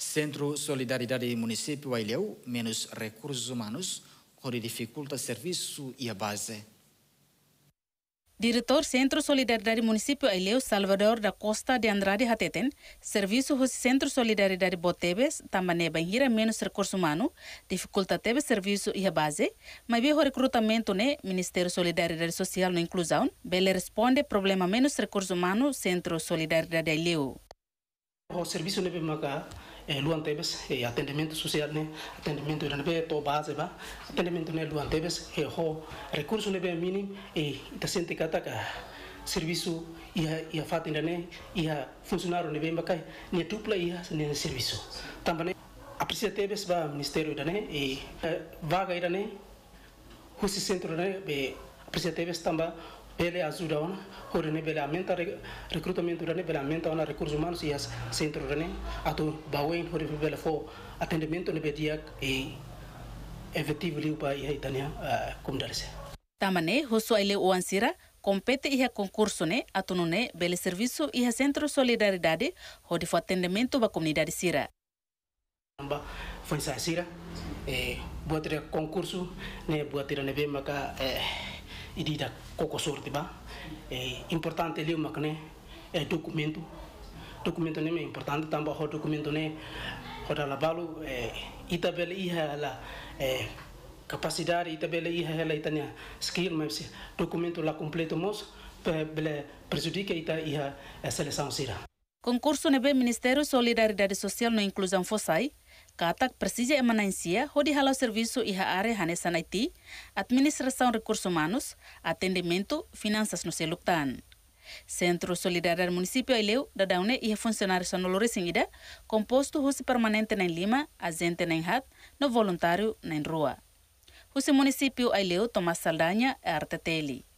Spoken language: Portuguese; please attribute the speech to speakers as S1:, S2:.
S1: Centro Solidariedade Município Aileu, menos recursos humanos, quando dificulta serviço e a base.
S2: Diretor Centro Solidariedade Município Aileu Salvador da Costa de Andrade Hateten, serviço do Centro Solidariedade Botebes, também banheira menos recursos humanos, dificulta teve serviço e a base, mas o recrutamento né Ministério Solidariedade Social na Inclusão, bele responde problema menos recursos humanos Centro Solidariedade Aileu.
S1: O serviço leve maca Eh, luan e eh, atendimento sociale ne atendimento ne be to base ba atendimento ne luan e ho eh, recurso ne be minim e ta sente kata ka serviço ia ia fatinda ne ia funcionário ne be makai ne dupla ia ne serviço também aprecia tebes ba ministério da e vaga ira ne husi centro ne be aprecia tebes tamba Bele ajuda ona, horene bele amenta recrutamento rene bele amenta ona recursos humanos e as centro rene atu bawen hore ah, bele fo atendimento ne bediak e efetivo liu pa ia itania cum darse.
S2: Tamane hosua ile uansira compete ia concurso ne ne bele servisu ia centro solidaridade hode fo atendimento ba comunidade sira.
S1: Amba foi sira e buatira concurso ne buatira ne be maka eh idida koko sorti ba é eh, importante ali o né é documento documento nem é importante também o documento né roda lavalo é itabela iha la é capacidade itabela iha ela eh, itania skill mas documento lá completo mos bele prejudica ita iha seleção sira
S2: concurso nebe Ministério Solidariedade Social na Inclusão Fossai katak persija emanansia hodi halau servisu e área hanesa administrasi administração rekursu manus, atendimento, finansas no seluktan. Centro Solidaridad Municipio Ileu, da Daune e funcionários no singida, composto husi permanente nain Lima, azente nain Hat, no voluntario nain Rua. Husi município Ileu Saldanya Saldanha, Arteteli.